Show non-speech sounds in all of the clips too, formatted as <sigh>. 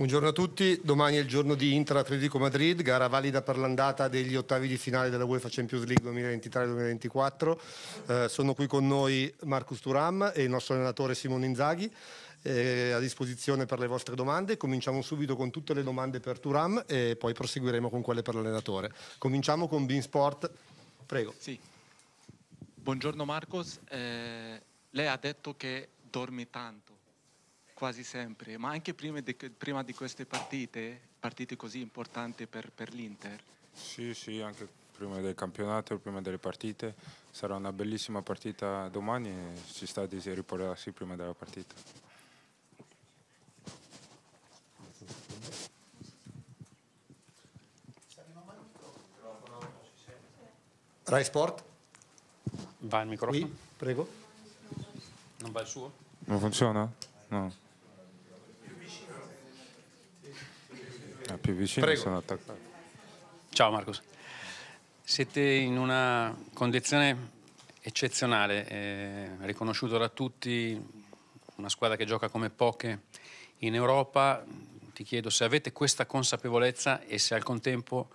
Buongiorno a tutti, domani è il giorno di Inter-Atletico Madrid, gara valida per l'andata degli ottavi di finale della UEFA Champions League 2023-2024. Eh, sono qui con noi Marcus Turam e il nostro allenatore Simone Inzaghi eh, a disposizione per le vostre domande. Cominciamo subito con tutte le domande per Turam e poi proseguiremo con quelle per l'allenatore. Cominciamo con Beansport, prego. Sì. Buongiorno Marcos, eh, lei ha detto che dormi tanto quasi sempre, ma anche prima di, prima di queste partite, partite così importanti per, per l'Inter. Sì, sì, anche prima del campionato, prima delle partite. Sarà una bellissima partita domani e ci sta di riposarsi prima della partita. Rai Sport? Va il microfono? Qui, prego. Non va il suo? Non funziona? No. più vicino Prego. sono attaccati. Ciao Marcos. Siete in una condizione eccezionale, eh, riconosciuto da tutti, una squadra che gioca come poche in Europa. Ti chiedo se avete questa consapevolezza e se al contempo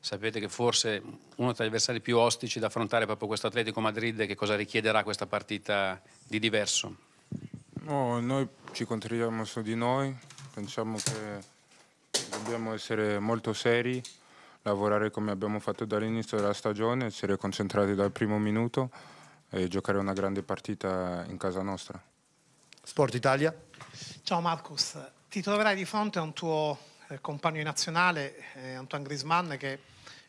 sapete che forse uno tra gli avversari più ostici da affrontare è proprio questo Atletico Madrid e che cosa richiederà questa partita di diverso. No, noi ci controlliamo su di noi, pensiamo che dobbiamo essere molto seri, lavorare come abbiamo fatto dall'inizio della stagione, essere concentrati dal primo minuto e giocare una grande partita in casa nostra. Sport Italia. Ciao Marcus, ti troverai di fronte a un tuo eh, compagno nazionale, eh, Antoine Grisman, che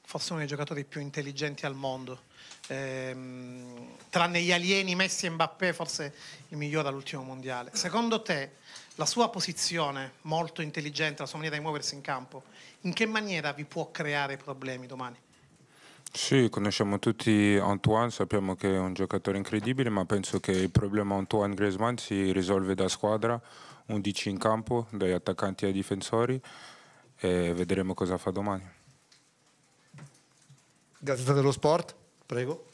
forse è uno dei giocatori più intelligenti al mondo ehm, tranne gli alieni Messi e Mbappé, forse il migliore all'ultimo mondiale. Secondo te la sua posizione molto intelligente, la sua maniera di muoversi in campo, in che maniera vi può creare problemi domani? Sì, conosciamo tutti Antoine, sappiamo che è un giocatore incredibile, ma penso che il problema Antoine Griezmann si risolve da squadra, 11 in campo, dai attaccanti ai difensori e vedremo cosa fa domani. Gazzetta dello Sport. Prego.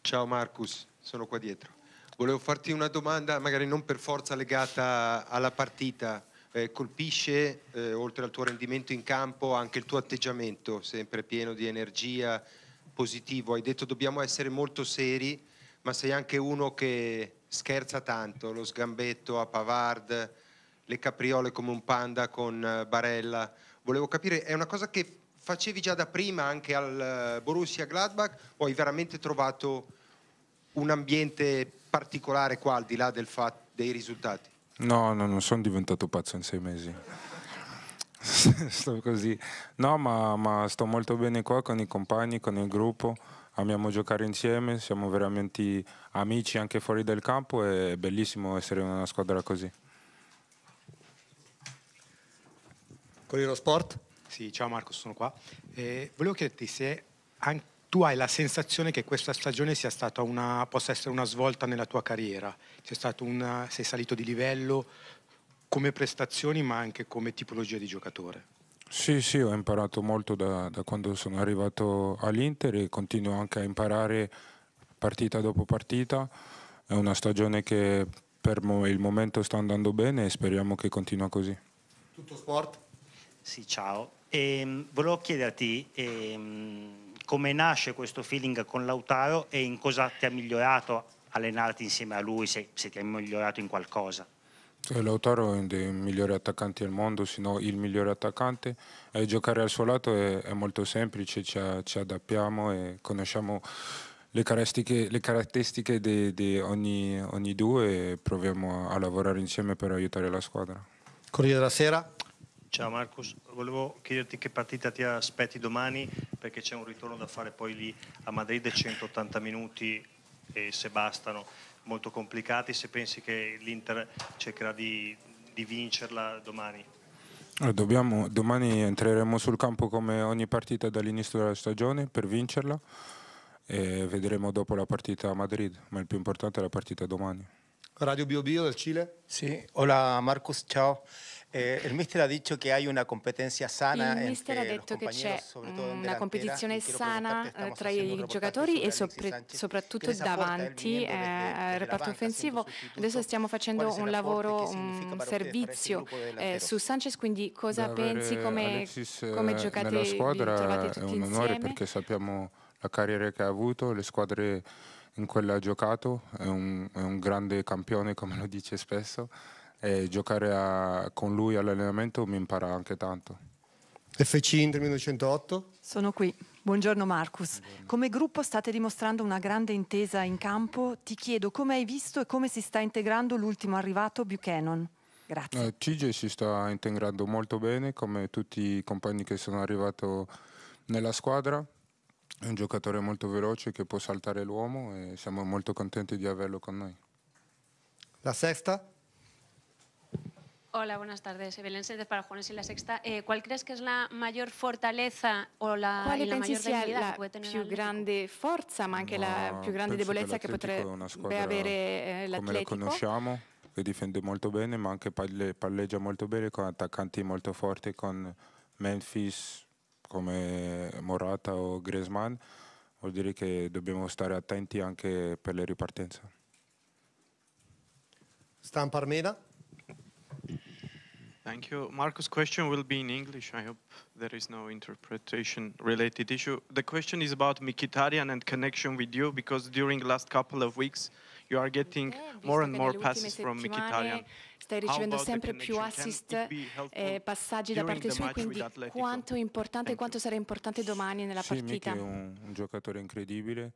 Ciao Marcus, sono qua dietro. Volevo farti una domanda, magari non per forza legata alla partita. Eh, colpisce, eh, oltre al tuo rendimento in campo, anche il tuo atteggiamento, sempre pieno di energia, positivo. Hai detto dobbiamo essere molto seri, ma sei anche uno che scherza tanto, lo sgambetto a Pavard, le capriole come un panda con eh, Barella. Volevo capire, è una cosa che facevi già da prima anche al eh, Borussia Gladbach o hai veramente trovato un ambiente particolare qua al di là dei risultati? No, no, non sono diventato pazzo in sei mesi. <laughs> sto così. No, ma, ma, sto molto bene qua con i compagni, con il gruppo. Amiamo giocare insieme, siamo veramente amici anche fuori dal campo e è bellissimo essere in una squadra così. Colino Sport? Sì, ciao Marco, sono qua. Eh, volevo chiederti se anche tu hai la sensazione che questa stagione sia stata una, possa essere una svolta nella tua carriera? Una, sei salito di livello come prestazioni ma anche come tipologia di giocatore? Sì, sì, ho imparato molto da, da quando sono arrivato all'Inter e continuo anche a imparare partita dopo partita. È una stagione che per il momento sta andando bene e speriamo che continua così. Tutto sport? Sì, ciao. E ehm, volevo chiederti ehm, come nasce questo feeling con Lautaro e in cosa ti ha migliorato allenarti insieme a lui, se, se ti ha migliorato in qualcosa. Cioè, Lautaro è uno dei migliori attaccanti del mondo, se no il migliore attaccante. E giocare al suo lato è, è molto semplice, ci, ci, adattiamo e conosciamo le caratteristiche, le caratteristiche di ogni, ogni due e proviamo a, a lavorare insieme per aiutare la squadra. Corriere della Sera, Ciao Marcus, volevo chiederti che partita ti aspetti domani perché c'è un ritorno da fare poi lì a Madrid, 180 minuti e se bastano, molto complicati, se pensi che l'Inter cercherà di, di vincerla domani. Eh, dobbiamo, domani entreremo sul campo come ogni partita dall'inizio della stagione per vincerla e vedremo dopo la partita a Madrid, ma il più importante è la partita domani. Radio Bio Bio del Cile? Sì, hola Marcos, ciao. Eh, il mister ha detto che hai una competenza sana. Il mister ha detto che c'è una competizione sana eh, tra i giocatori e sopra, soprattutto davanti eh, al reparto offensivo. Adesso stiamo facendo un lavoro, un servizio eh, su Sanchez, quindi cosa pensi eh, come, Alexis, eh, come giocate nella squadra? È un onore perché sappiamo la carriera che ha avuto, le squadre in cui ha giocato, è un, è un grande campione come lo dice spesso e giocare a, con lui all'allenamento mi impara anche tanto. FC Inter 1908? Sono qui. Buongiorno Marcus. Buongiorno. Come gruppo state dimostrando una grande intesa in campo. Ti chiedo come hai visto e come si sta integrando l'ultimo arrivato Buchanan. Grazie. Eh, Cige si sta integrando molto bene come tutti i compagni che sono arrivati nella squadra. È un giocatore molto veloce che può saltare l'uomo e siamo molto contenti di averlo con noi. La sesta? Hola, buenas tardes. Belén Sánchez para Juanes y la Sexta. Eh, ¿Cuál crees que es la mayor fortaleza o la, Quale la pensi sia la più grande forza, ma anche ma la più grande debolezza che, che potrebbe avere eh, l'Atletico? Come la conosciamo, che difende molto bene, ma anche palle, palleggia molto bene con attaccanti molto forti, con Memphis come Morata o Griezmann. Vuol dire che dobbiamo stare attenti anche per le ripartenze. Stampa Armena. Thank you. Marco's question will be in English. I hope there is no interpretation related issue. The question is about Mikitarian and connection with you because during last couple of weeks you are getting eh, more and more passes from Mikitarian. Stai ricevendo sempre più assist e eh, passaggi da parte sua, quindi quanto è importante e quanto sarà importante domani nella sì, partita. Sì, un, un giocatore incredibile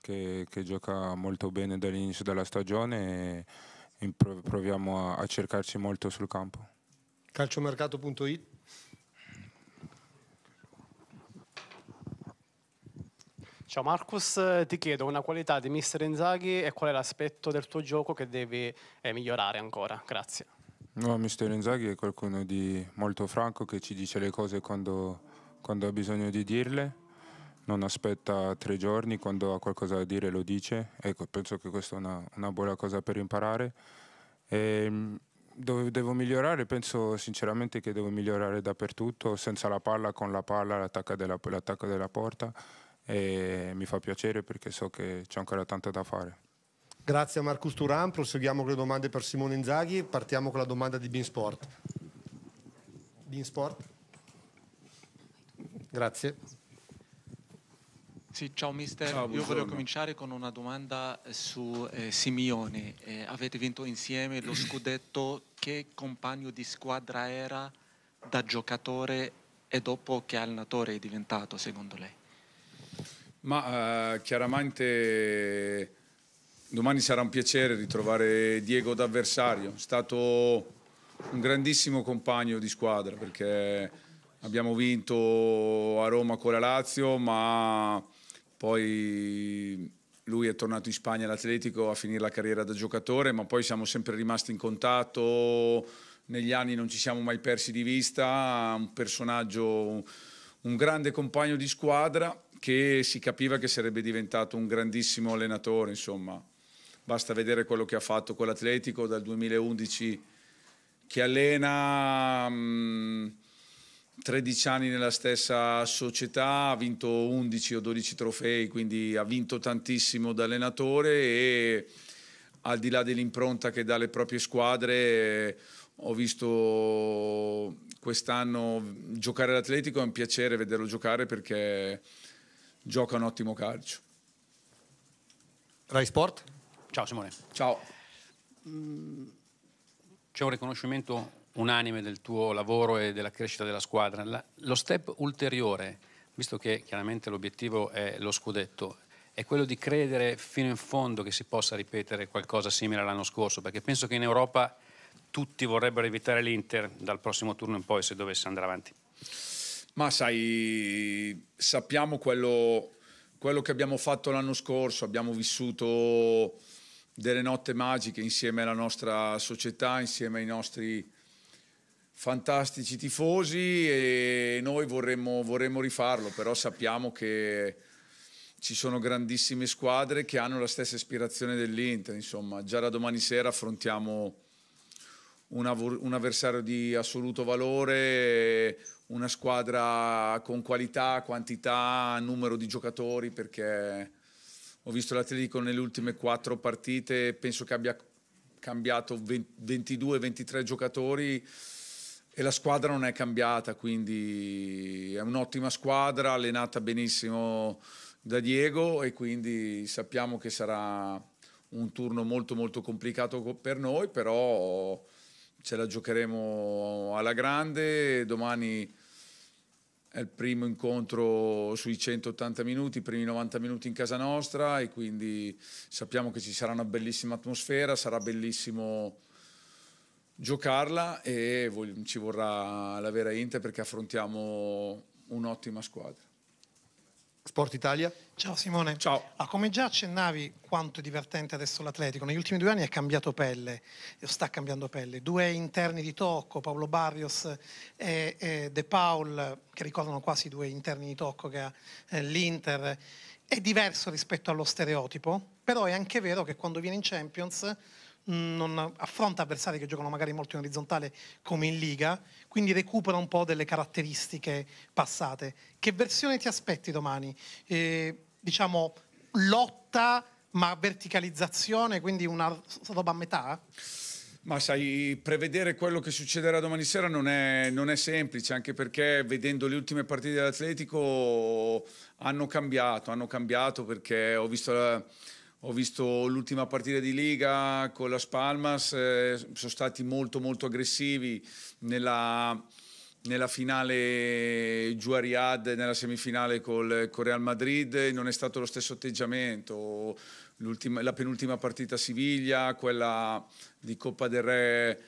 che, che gioca molto bene dall'inizio della stagione e proviamo a, a cercarci molto sul campo. Calciomercato.it. Ciao Marcus, eh, ti chiedo una qualità di mister Inzaghi e qual è l'aspetto del tuo gioco che devi eh, migliorare ancora. Grazie. No, mister Inzaghi è qualcuno di molto franco che ci dice le cose quando, quando ha bisogno di dirle, non aspetta tre giorni, quando ha qualcosa da dire lo dice. Ecco, penso che questa è una, una buona cosa per imparare. E, ehm, dove devo migliorare penso sinceramente che devo migliorare dappertutto, senza la palla, con la palla, l'attacco della, della porta e mi fa piacere perché so che c'è ancora tanto da fare. Grazie a Marcus Turan, proseguiamo con le domande per Simone Inzaghi, partiamo con la domanda di Beansport. Beansport? Grazie. Sì, ciao mister, ciao, io buongiorno. volevo cominciare con una domanda eh, su eh, Simione. Eh, avete vinto insieme lo scudetto, che compagno di squadra era da giocatore e dopo che allenatore è diventato secondo lei? Ma eh, chiaramente domani sarà un piacere ritrovare Diego d'avversario, è stato un grandissimo compagno di squadra perché abbiamo vinto a Roma con la Lazio ma poi lui è tornato in Spagna all'Atletico a finire la carriera da giocatore, ma poi siamo sempre rimasti in contatto, negli anni non ci siamo mai persi di vista, un personaggio, un grande compagno di squadra che si capiva che sarebbe diventato un grandissimo allenatore, insomma. Basta vedere quello che ha fatto con l'Atletico dal 2011 che allena... Mh, mm, 13 anni nella stessa società, ha vinto 11 o 12 trofei, quindi ha vinto tantissimo da allenatore e al di là dell'impronta che dà le proprie squadre, ho visto quest'anno giocare l'Atletico, è un piacere vederlo giocare perché gioca un ottimo calcio. Rai Sport? Ciao Simone. Ciao. C'è un riconoscimento unanime del tuo lavoro e della crescita della squadra. La, lo step ulteriore, visto che chiaramente l'obiettivo è lo scudetto, è quello di credere fino in fondo che si possa ripetere qualcosa simile all'anno scorso, perché penso che in Europa tutti vorrebbero evitare l'Inter dal prossimo turno in poi se dovesse andare avanti. Ma sai, sappiamo quello, quello che abbiamo fatto l'anno scorso, abbiamo vissuto delle notte magiche insieme alla nostra società, insieme ai nostri fantastici tifosi e noi vorremmo, vorremmo rifarlo, però sappiamo che ci sono grandissime squadre che hanno la stessa ispirazione dell'Inter, insomma già da domani sera affrontiamo un, avversario di assoluto valore, una squadra con qualità, quantità, numero di giocatori, perché ho visto l'Atletico nelle ultime quattro partite, penso che abbia cambiato 22-23 giocatori e la squadra non è cambiata, quindi è un'ottima squadra, allenata benissimo da Diego e quindi sappiamo che sarà un turno molto molto complicato per noi, però ce la giocheremo alla grande, domani è il primo incontro sui 180 minuti, i primi 90 minuti in casa nostra e quindi sappiamo che ci sarà una bellissima atmosfera, sarà bellissimo giocarla e ci vorrà la vera Inter perché affrontiamo un'ottima squadra. Sport Italia. Ciao Simone. Ciao. Ah, come già accennavi quanto è divertente adesso l'Atletico, negli ultimi due anni è cambiato pelle, sta cambiando pelle. Due interni di tocco, Paolo Barrios e, e De Paul, che ricordano quasi due interni di tocco che ha eh, l'Inter, è diverso rispetto allo stereotipo, però è anche vero che quando viene in Champions non affronta avversari che giocano magari molto in orizzontale come in Liga, quindi recupera un po' delle caratteristiche passate. Che versione ti aspetti domani? Eh, diciamo lotta ma verticalizzazione, quindi una roba a metà? Ma sai, prevedere quello che succederà domani sera non è, non è, semplice, anche perché vedendo le ultime partite dell'Atletico hanno cambiato, hanno cambiato perché ho visto la, ho visto l'ultima partita di Liga con la Spalmas, eh, sono stati molto molto aggressivi nella, nella finale giù a Riyadh, nella semifinale col, col Real Madrid, non è stato lo stesso atteggiamento. La penultima partita a Siviglia, quella di Coppa del Re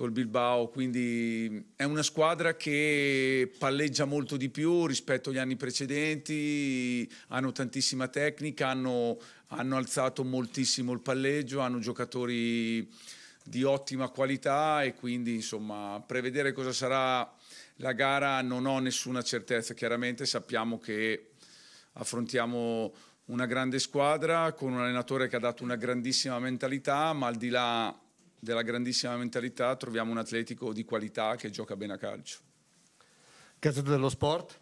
col Bilbao, quindi è una squadra che palleggia molto di più rispetto agli anni precedenti, hanno tantissima tecnica, hanno, hanno alzato moltissimo il palleggio, hanno giocatori di ottima qualità e quindi insomma prevedere cosa sarà la gara non ho nessuna certezza, chiaramente sappiamo che affrontiamo una grande squadra con un allenatore che ha dato una grandissima mentalità, ma al di là della grandissima mentalità troviamo un atletico di qualità che gioca bene a calcio. Cazzo dello Sport.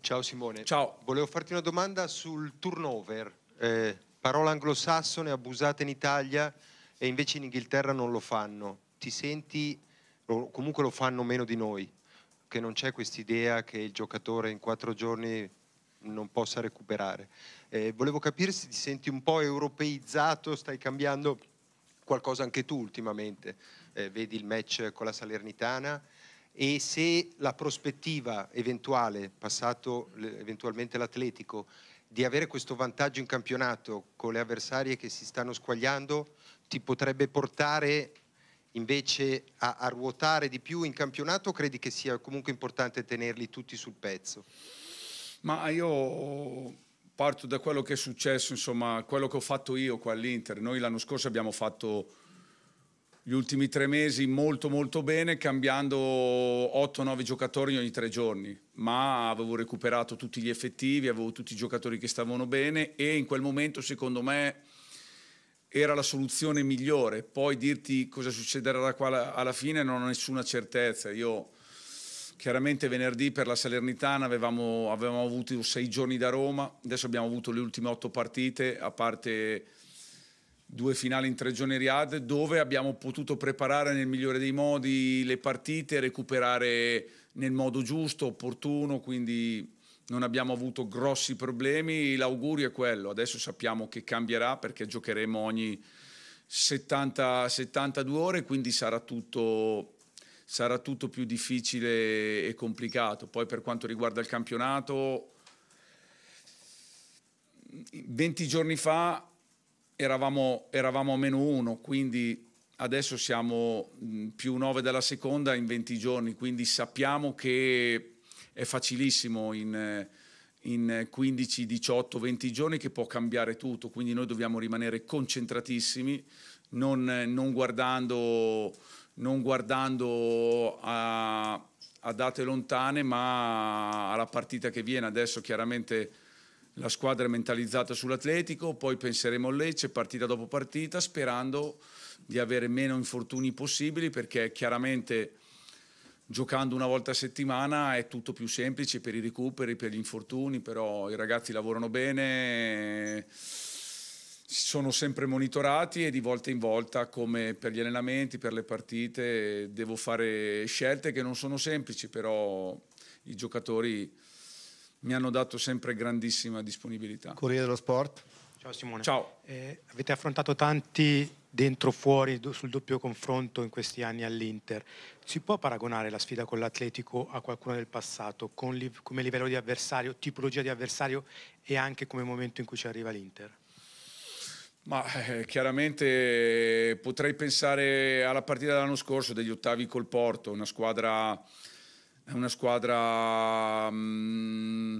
Ciao Simone. Ciao. Volevo farti una domanda sul turnover. Eh, parola anglosassone abusata in Italia e invece in Inghilterra non lo fanno. Ti senti, o comunque lo fanno meno di noi, che non c'è quest'idea che il giocatore in quattro giorni non possa recuperare. Eh, volevo capire se ti senti un po' europeizzato, stai cambiando qualcosa anche tu ultimamente, eh, vedi il match con la Salernitana e se la prospettiva eventuale, passato eventualmente l'Atletico, di avere questo vantaggio in campionato con le avversarie che si stanno squagliando ti potrebbe portare invece a, a ruotare di più in campionato credi che sia comunque importante tenerli tutti sul pezzo? Ma io parto da quello che è successo, insomma, quello che ho fatto io qua all'Inter. Noi l'anno scorso abbiamo fatto gli ultimi tre mesi molto molto bene, cambiando 8-9 giocatori ogni tre giorni, ma avevo recuperato tutti gli effettivi, avevo tutti i giocatori che stavano bene e in quel momento secondo me era la soluzione migliore. Poi dirti cosa succederà qua alla fine non ho nessuna certezza. Io Chiaramente venerdì per la Salernitana avevamo, avevamo avuto sei giorni da Roma, adesso abbiamo avuto le ultime otto partite, a parte due finali in tre giorni Riad, dove abbiamo potuto preparare nel migliore dei modi le partite, recuperare nel modo giusto, opportuno, quindi non abbiamo avuto grossi problemi, l'augurio è quello, adesso sappiamo che cambierà perché giocheremo ogni 70, 72 ore, quindi sarà tutto sarà tutto più difficile e complicato. Poi per quanto riguarda il campionato, 20 giorni fa eravamo, eravamo a meno 1, quindi adesso siamo più 9 della seconda in 20 giorni, quindi sappiamo che è facilissimo in, in 15, 18, 20 giorni che può cambiare tutto, quindi noi dobbiamo rimanere concentratissimi, non, non guardando non guardando a, a, date lontane, ma alla partita che viene. Adesso chiaramente la squadra è mentalizzata sull'Atletico, poi penseremo a Lecce, partita dopo partita, sperando di avere meno infortuni possibili, perché chiaramente giocando una volta a settimana è tutto più semplice per i recuperi, per gli infortuni, però i ragazzi lavorano bene sono sempre monitorati e di volta in volta, come per gli allenamenti, per le partite, devo fare scelte che non sono semplici, però i giocatori mi hanno dato sempre grandissima disponibilità. Corriere dello Sport. Ciao Simone. Ciao. Eh, avete affrontato tanti dentro fuori sul doppio confronto in questi anni all'Inter. Si può paragonare la sfida con l'Atletico a qualcuno del passato, li come livello di avversario, tipologia di avversario e anche come momento in cui ci arriva l'Inter? Ma eh, eh, chiaramente potrei pensare alla partita dell'anno scorso degli ottavi col Porto, una squadra, una squadra mh, mm,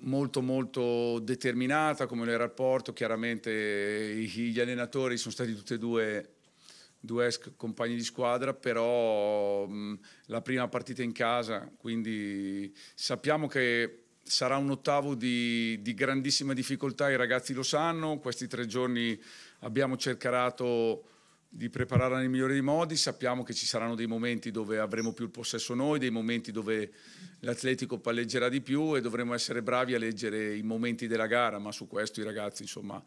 molto molto determinata come lo era il Porto, chiaramente gli allenatori sono stati tutti e due due ex compagni di squadra, però mh, mm, la prima partita in casa, quindi sappiamo che sarà un ottavo di, di, grandissima difficoltà, i ragazzi lo sanno, questi tre giorni abbiamo cercato di prepararla nel migliore dei modi, sappiamo che ci saranno dei momenti dove avremo più il possesso noi, dei momenti dove l'Atletico palleggerà di più e dovremo essere bravi a leggere i momenti della gara, ma su questo i ragazzi insomma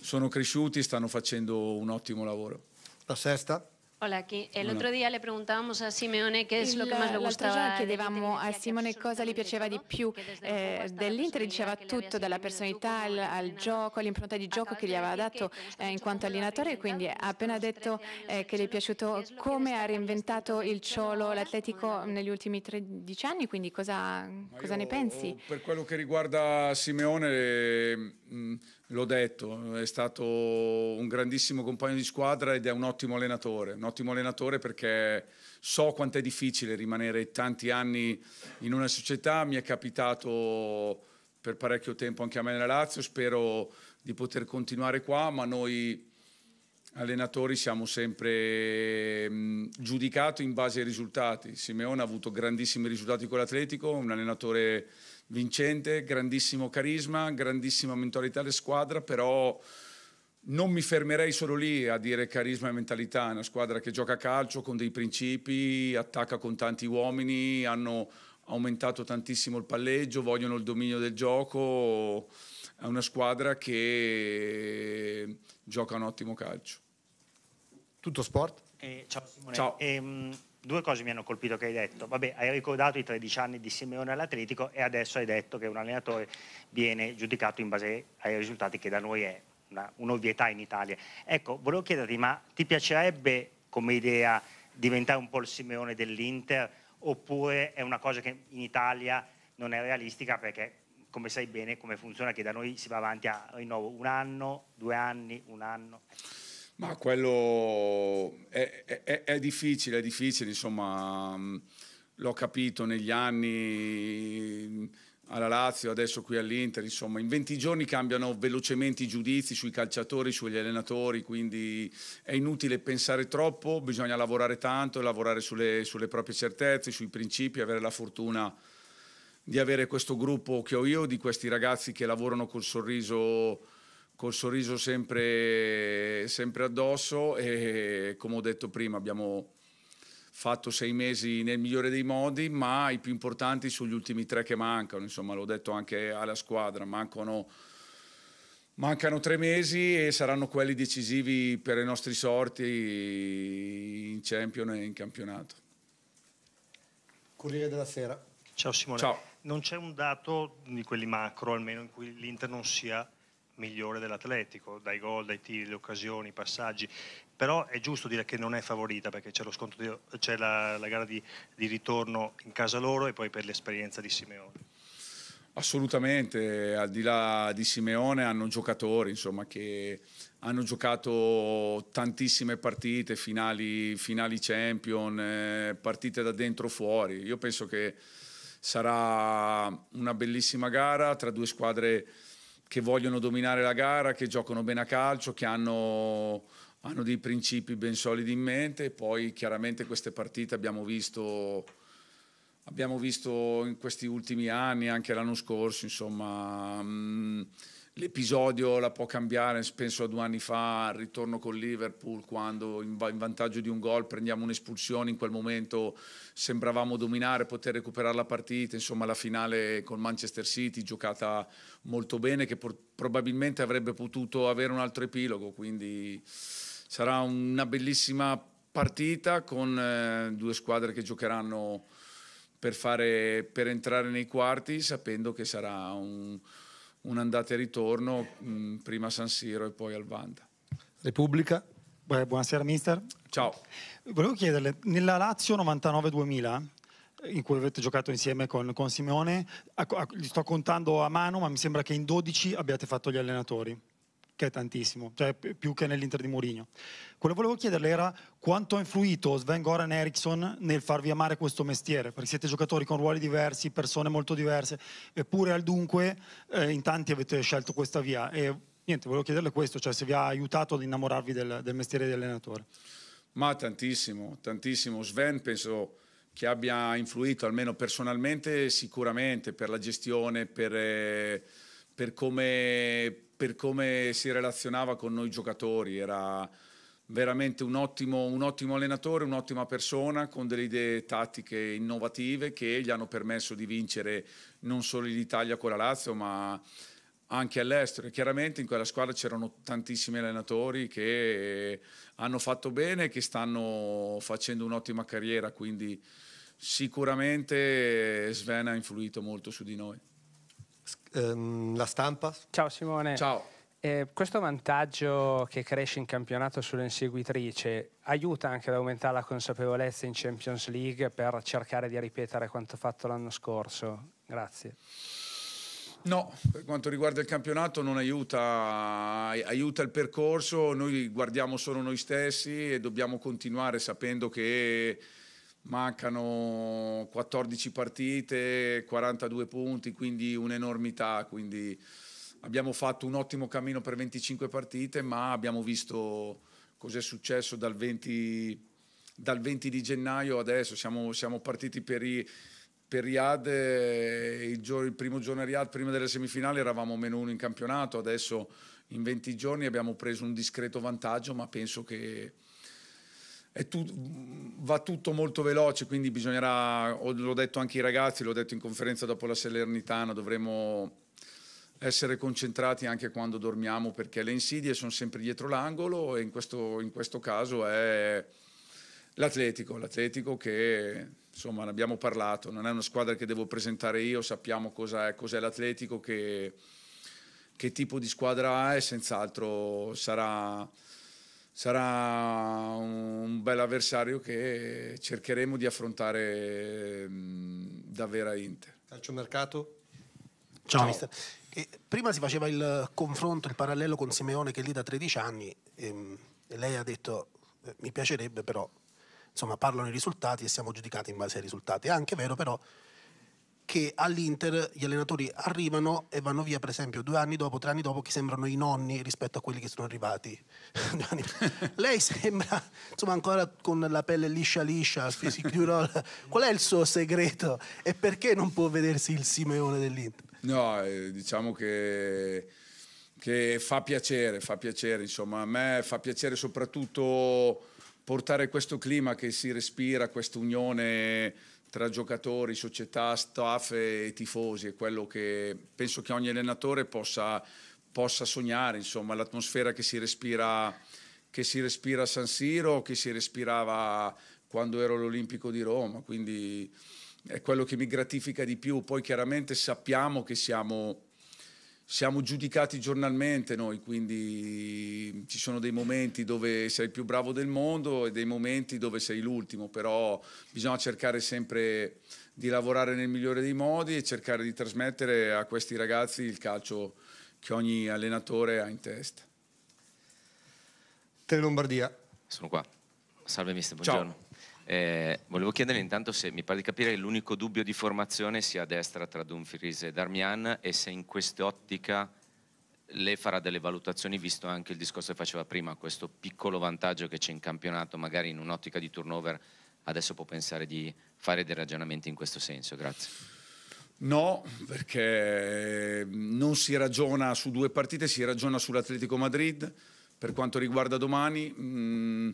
sono cresciuti e stanno facendo un ottimo lavoro. La sesta? Hola, aquí. El otro día le preguntábamos a Simeone qué es lo che más le eh, gustava. chiedevamo a Simone cosa gli piaceva di più eh, dell'Inter, diceva tutto, dalla personalità al, al gioco, all'impronta di gioco che gli aveva dato eh, in quanto allenatore, quindi ha appena detto eh, che le è piaciuto come ha reinventato il ciolo l'Atletico negli ultimi 13 anni, quindi cosa, cosa ne pensi? Per quello che riguarda Simeone... Mh, l'ho detto, è stato un grandissimo compagno di squadra ed è un ottimo allenatore, un ottimo allenatore perché so quanto è difficile rimanere tanti anni in una società, mi è capitato per parecchio tempo anche a me nella Lazio, spero di poter continuare qua, ma noi allenatori siamo sempre mm, giudicati in base ai risultati. Simeone ha avuto grandissimi risultati con l'Atletico, un allenatore vincente, grandissimo carisma, grandissima mentalità di squadra, però non mi fermerei solo lì a dire carisma e mentalità, è una squadra che gioca a calcio con dei principi, attacca con tanti uomini, hanno aumentato tantissimo il palleggio, vogliono il dominio del gioco, è una squadra che gioca un ottimo calcio. Tutto sport? Eh, ciao Simone. Ciao. Ehm due cose mi hanno colpito che hai detto. Vabbè, hai ricordato i 13 anni di Simeone all'Atletico e adesso hai detto che un allenatore viene giudicato in base ai risultati che da noi è un'ovvietà in Italia. Ecco, volevo chiederti, ma ti piacerebbe come idea diventare un po' il Simeone dell'Inter oppure è una cosa che in Italia non è realistica perché come sai bene come funziona che da noi si va avanti a rinnovo un anno, due anni, un anno? Ma quello è, è, è difficile, è difficile, insomma, mm, l'ho capito negli anni mm, alla Lazio, adesso qui all'Inter, insomma, in 20 giorni cambiano velocemente i giudizi sui calciatori, sugli allenatori, quindi è inutile pensare troppo, bisogna lavorare tanto, lavorare sulle, sulle proprie certezze, sui principi, avere la fortuna di avere questo gruppo che ho io, di questi ragazzi che lavorano col sorriso col sorriso sempre, sempre addosso e come ho detto prima abbiamo fatto sei mesi nel migliore dei modi, ma i più importanti sugli ultimi tre che mancano, insomma l'ho detto anche alla squadra, mancano, mancano tre mesi e saranno quelli decisivi per le nostre sorti in Champion e in campionato. Corriere della Sera. Ciao Simone. Ciao. Non c'è un dato di quelli macro almeno in cui l'Inter non sia migliore dell'Atletico, dai gol, dai tiri, le occasioni, i passaggi, però è giusto dire che non è favorita perché c'è, lo di, c'è la, la, gara di, di ritorno in casa loro e poi per l'esperienza di Simeone. Assolutamente, al di là di Simeone hanno giocatori insomma, che hanno giocato tantissime partite, finali, finali champion, eh, partite da dentro fuori. Io penso che sarà una bellissima gara tra due squadre che vogliono dominare la gara, che giocano bene a calcio, che hanno, hanno dei principi ben solidi in mente. Poi chiaramente queste partite abbiamo visto, abbiamo visto in questi ultimi anni, anche l'anno scorso, insomma... Mh, mm, l'episodio la può cambiare, penso a due anni fa, al ritorno con Liverpool, quando in, vantaggio di un gol prendiamo un'espulsione, in quel momento sembravamo dominare, poter recuperare la partita, insomma la finale con Manchester City giocata molto bene, che probabilmente avrebbe potuto avere un altro epilogo, quindi sarà una bellissima partita con eh, due squadre che giocheranno per, fare, per entrare nei quarti sapendo che sarà un, un un'andata e ritorno, mh, mm, prima a San Siro e poi al Vanda. Repubblica. buonasera mister. Ciao. Volevo chiederle, nella Lazio 99-2000, eh, in cui avete giocato insieme con, con Simeone, a, a, li sto contando a mano, ma mi sembra che in 12 abbiate fatto gli allenatori che è tantissimo, cioè più che nell'Inter di Mourinho. Quello che volevo chiederle era quanto ha influito Sven-Goran Eriksson nel farvi amare questo mestiere, perché siete giocatori con ruoli diversi, persone molto diverse, eppure al dunque eh, in tanti avete scelto questa via e niente, volevo chiederle questo, cioè se vi ha aiutato ad innamorarvi del, del mestiere di allenatore. Ma tantissimo, tantissimo. Sven penso che abbia influito, almeno personalmente sicuramente, per la gestione, per, eh, per come per come si relazionava con noi giocatori, era veramente un ottimo, un ottimo allenatore, un'ottima persona con delle idee tattiche innovative che gli hanno permesso di vincere non solo in Italia con la Lazio ma anche all'estero. E chiaramente in quella squadra c'erano tantissimi allenatori che hanno fatto bene e che stanno facendo un'ottima carriera, quindi sicuramente Sven ha influito molto su di noi ehm, la stampa. Ciao Simone. Ciao. Eh, questo vantaggio che cresce in campionato sull'inseguitrice aiuta anche ad aumentare la consapevolezza in Champions League per cercare di ripetere quanto fatto l'anno scorso? Grazie. No, per quanto riguarda il campionato non aiuta, aiuta il percorso, noi guardiamo solo noi stessi e dobbiamo continuare sapendo che mancano 14 partite, 42 punti, quindi un'enormità. Quindi abbiamo fatto un ottimo cammino per 25 partite, ma abbiamo visto cos'è successo dal 20, dal 20 di gennaio adesso. Siamo, siamo partiti per i per Riyadh eh, il, giorno, il, primo giorno a Riyadh, prima delle semifinali, eravamo meno uno in campionato, adesso in 20 giorni abbiamo preso un discreto vantaggio, ma penso che tu, va tutto molto veloce, quindi bisognerà, l'ho detto anche ai ragazzi, l'ho detto in conferenza dopo la Salernitana, dovremo essere concentrati anche quando dormiamo perché le insidie sono sempre dietro l'angolo e in questo, in questo caso è l'Atletico, l'Atletico che insomma ne abbiamo parlato, non è una squadra che devo presentare io, sappiamo cos'è, cos'è l'Atletico, che, che tipo di squadra è, senz'altro sarà sarà un bel avversario che cercheremo di affrontare mm, davvero a Inter. Calcio mercato? Ciao. Ciao. E prima si faceva il confronto, il parallelo con Simeone che lì da 13 anni e, ehm, e lei ha detto eh, mi piacerebbe però, insomma parlano i risultati e siamo giudicati in base ai risultati. È anche vero però che all'Inter gli allenatori arrivano e vanno via per esempio due anni dopo, tre anni dopo, che sembrano i nonni rispetto a quelli che sono arrivati. <laughs> <laughs> Lei sembra insomma ancora con la pelle liscia liscia, <laughs> qual è il suo segreto e perché non può vedersi il Simeone dell'Inter? No, eh, diciamo che, che fa piacere, fa piacere, insomma a me fa piacere soprattutto portare questo clima che si respira, questa unione tra giocatori, società, staff e tifosi, è quello che penso che ogni allenatore possa, possa sognare, insomma, l'atmosfera che si respira che si respira a San Siro, che si respirava quando ero all'Olimpico di Roma, quindi è quello che mi gratifica di più. Poi chiaramente sappiamo che siamo siamo giudicati giornalmente noi, quindi ci sono dei momenti dove sei il più bravo del mondo e dei momenti dove sei l'ultimo, però bisogna cercare sempre di lavorare nel migliore dei modi e cercare di trasmettere a questi ragazzi il calcio che ogni allenatore ha in testa. Tele Lombardia. Sono qua. Salve mister, buongiorno. Ciao. Eh, volevo chiedere intanto se mi pare di capire che l'unico dubbio di formazione sia a destra tra Dumfries e Darmian e se in quest'ottica lei farà delle valutazioni visto anche il discorso che faceva prima, questo piccolo vantaggio che c'è in campionato, magari in un'ottica di turnover adesso può pensare di fare dei ragionamenti in questo senso. Grazie. No, perché non si ragiona su due partite, si ragiona sull'Atletico Madrid per quanto riguarda domani. Mh, mm,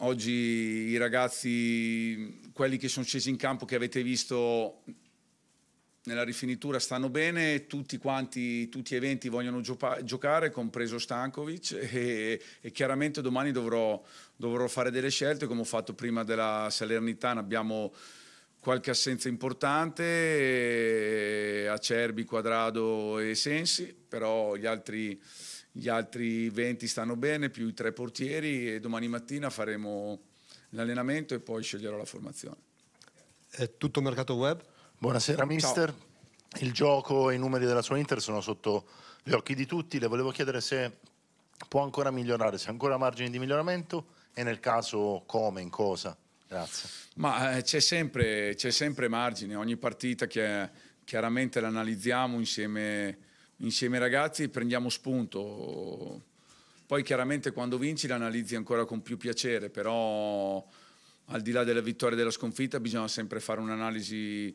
Oggi i ragazzi, quelli che sono scesi in campo, che avete visto nella rifinitura, stanno bene, tutti quanti, tutti i eventi vogliono giopa- giocare, compreso Stankovic, <laughs> e, e chiaramente domani dovrò, dovrò, fare delle scelte, come ho fatto prima della Salernitana, abbiamo qualche assenza importante, Acerbi, Quadrado e Sensi, però gli altri gli altri 20 stanno bene, più i tre portieri e domani mattina faremo l'allenamento e poi sceglierò la formazione. È tutto mercato web? Buonasera mister, Ciao. il gioco e i numeri della sua Inter sono sotto gli occhi di tutti, le volevo chiedere se può ancora migliorare, se ha ancora margini di miglioramento e nel caso come, in cosa? Grazie. Ma eh, c'è, sempre, sempre, margine, ogni partita che chiaramente l'analizziamo insieme insieme ai ragazzi prendiamo spunto. Poi chiaramente quando vinci l'analizzi ancora con più piacere, però al di là della vittoria e della sconfitta bisogna sempre fare un'analisi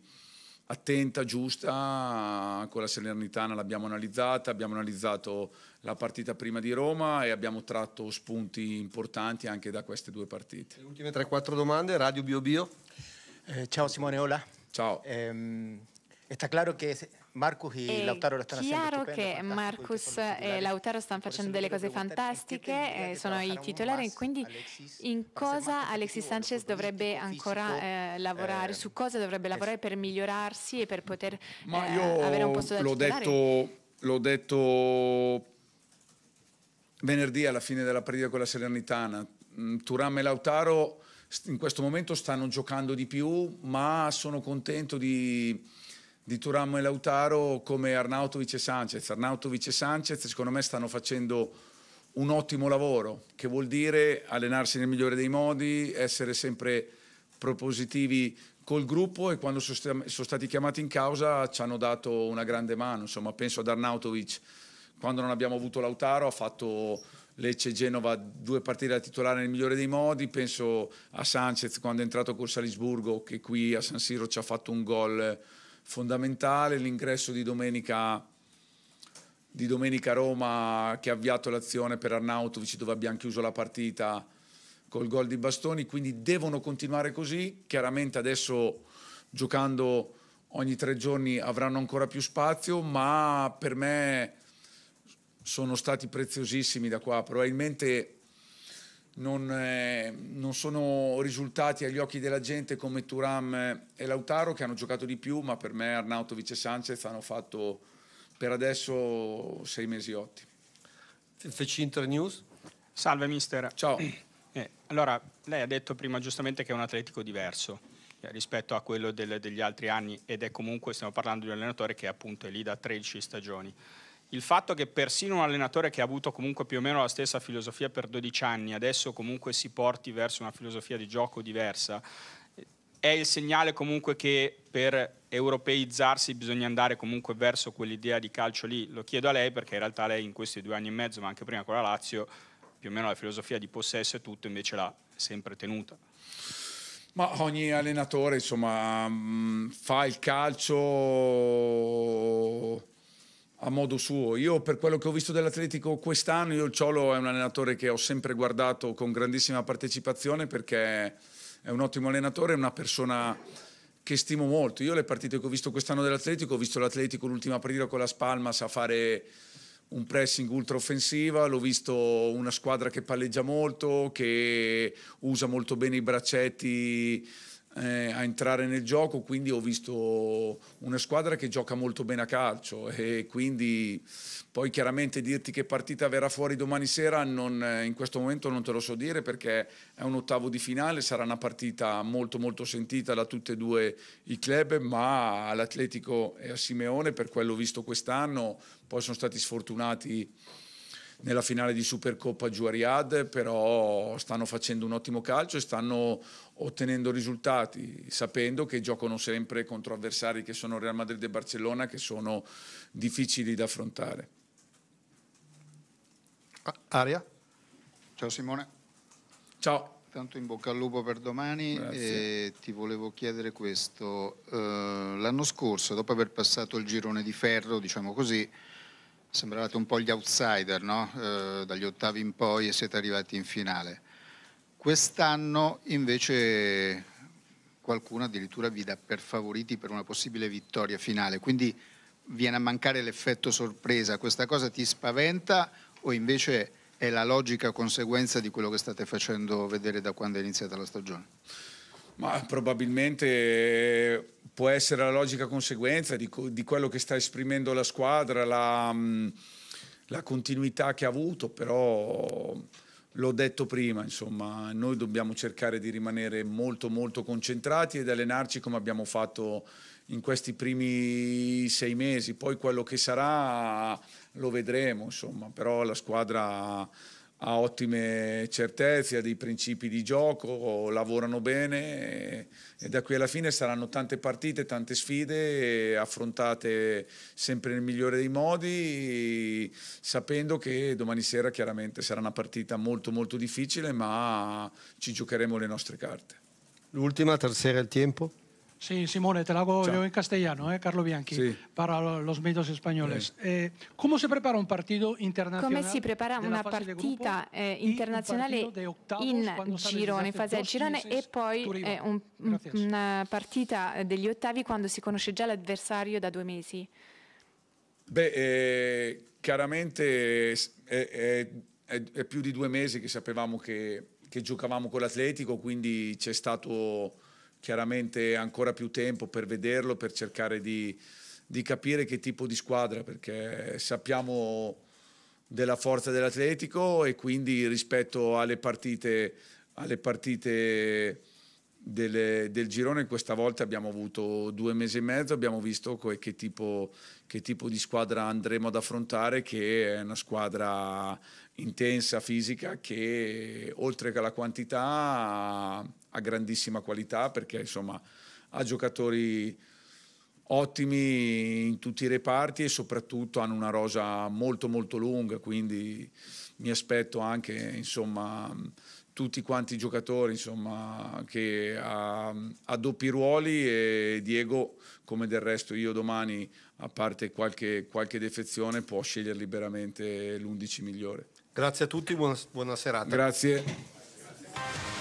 attenta, giusta, con la Salernitana l'abbiamo analizzata, abbiamo analizzato la partita prima di Roma e abbiamo tratto spunti importanti anche da queste due partite. Le ultime 3-4 domande, Radio Bio Bio. Eh, ciao Simone, hola. Ciao. Eh, está claro que è chiaro che Marcus e Lautaro stanno facendo delle cose fantastiche, eh, sono i titolari, quindi in cosa Alexis Sanchez dovrebbe ancora eh, lavorare, ehm, su cosa dovrebbe lavorare per migliorarsi e per poter eh, avere un posto da l'ho detto, l'ho detto venerdì alla fine della partita con la Serenitana, mm, Turam e Lautaro in questo momento stanno giocando di più, ma sono contento di di Turam e Lautaro come Arnautovic e Sanchez. Arnautovic e Sanchez secondo me stanno facendo un ottimo lavoro, che vuol dire allenarsi nel migliore dei modi, essere sempre propositivi col gruppo e quando sono stati chiamati in causa ci hanno dato una grande mano. Insomma, penso ad Arnautovic, quando non abbiamo avuto Lautaro ha fatto Lecce Genova due partite da titolare nel migliore dei modi, penso a Sanchez quando è entrato col Salisburgo che qui a San Siro ci ha fatto un gol fondamentale, l'ingresso di domenica di domenica a Roma che ha avviato l'azione per Arnautovic dove abbiamo chiuso la partita col gol di Bastoni, quindi devono continuare così, chiaramente adesso giocando ogni tre giorni avranno ancora più spazio, ma per me sono stati preziosissimi da qua, probabilmente non, eh, non, sono risultati agli occhi della gente come Turam e Lautaro che hanno giocato di più, ma per me Arnautovic e Sanchez hanno fatto per adesso sei mesi ottimi. FC Inter News. Salve mister. Ciao. <clears throat> Eh, allora, lei ha detto prima giustamente che è un atletico diverso eh, rispetto a quello del, degli altri anni ed è comunque, stiamo parlando di un allenatore che appunto è lì da 13 stagioni il fatto che persino un allenatore che ha avuto comunque più o meno la stessa filosofia per 12 anni adesso comunque si porti verso una filosofia di gioco diversa è il segnale comunque che per europeizzarsi bisogna andare comunque verso quell'idea di calcio lì. Lo chiedo a lei perché in realtà lei in questi due anni e mezzo, ma anche prima con la Lazio, più o meno la filosofia di possesso e tutto invece l'ha sempre tenuta. Ma ogni allenatore insomma mm, fa il calcio modo suo. Io per quello che ho visto dell'Atletico quest'anno, io il Ciolo è un allenatore che ho sempre guardato con grandissima partecipazione perché è un ottimo allenatore, è una persona che stimo molto. Io le partite che ho visto quest'anno dell'Atletico, ho visto l'Atletico l'ultima partita con la Spalma, sa fare un pressing ultra offensiva, l'ho visto una squadra che palleggia molto, che usa molto bene i braccetti eh, a entrare nel gioco, quindi ho visto una squadra che gioca molto bene a calcio e quindi poi chiaramente dirti che partita verrà fuori domani sera non, eh, in questo momento non te lo so dire perché è un ottavo di finale, sarà una partita molto molto sentita da tutti e due i club, ma all'Atletico e a Simeone per quello visto quest'anno, poi sono stati sfortunati nella finale di Supercoppa giù a Riyadh, però stanno facendo un ottimo calcio e stanno ottenendo risultati, sapendo che giocano sempre contro avversari che sono Real Madrid e Barcellona, che sono difficili da affrontare. Ah, Aria. Ciao Simone. Ciao. Tanto in bocca al lupo per domani e ti volevo chiedere questo. Eh, l'anno scorso, dopo aver passato il girone di ferro, diciamo così, Sembravate un po' gli outsider, no? eh, dagli ottavi in poi e siete arrivati in finale. Quest'anno invece qualcuno addirittura vi dà per favoriti per una possibile vittoria finale, quindi viene a mancare l'effetto sorpresa. Questa cosa ti spaventa o invece è la logica conseguenza di quello che state facendo vedere da quando è iniziata la stagione? Ma probabilmente eh, può essere la logica conseguenza di, di quello che sta esprimendo la squadra, la, mm, la continuità che ha avuto, però l'ho detto prima, insomma, noi dobbiamo cercare di rimanere molto molto concentrati ed allenarci come abbiamo fatto in questi primi sei mesi, poi quello che sarà lo vedremo, insomma, però la squadra ha ottime certezze, ha dei principi di gioco, lavorano bene e da qui alla fine saranno tante partite, tante sfide affrontate sempre nel migliore dei modi, sapendo che domani sera chiaramente sarà una partita molto molto difficile, ma ci giocheremo le nostre carte. L'ultima, terza sera il tempo? Sí, Simone, te lo hago Chao. yo en castellano, eh, Carlo Bianchi, sí. para los medios españoles. Eh, ¿Cómo se prepara un partido internazionale? Come si prepara una partita eh, internazionale in girone, fase a girone e poi eh, un, una partita degli ottavi quando si conosce già l'avversario da due mesi? Beh, eh, chiaramente è, è, è, più di due mesi che sapevamo che, che giocavamo con l'Atletico, quindi c'è stato chiaramente ancora più tempo per vederlo, per cercare di, di capire che tipo di squadra, perché sappiamo della forza dell'Atletico e quindi rispetto alle partite, alle partite del, del girone questa volta abbiamo avuto due mesi e mezzo, abbiamo visto che tipo, che tipo di squadra andremo ad affrontare, che è una squadra intensa, fisica, che oltre che alla quantità ha, ha grandissima qualità perché insomma ha giocatori ottimi in tutti i reparti e soprattutto hanno una rosa molto molto lunga, quindi mi aspetto anche insomma tutti quanti i giocatori insomma, che ha, ehm, ha, doppi ruoli e Diego, come del resto io domani, a parte qualche, qualche defezione, può scegliere liberamente l'11 migliore. Grazie a tutti, buona, buona serata. Grazie.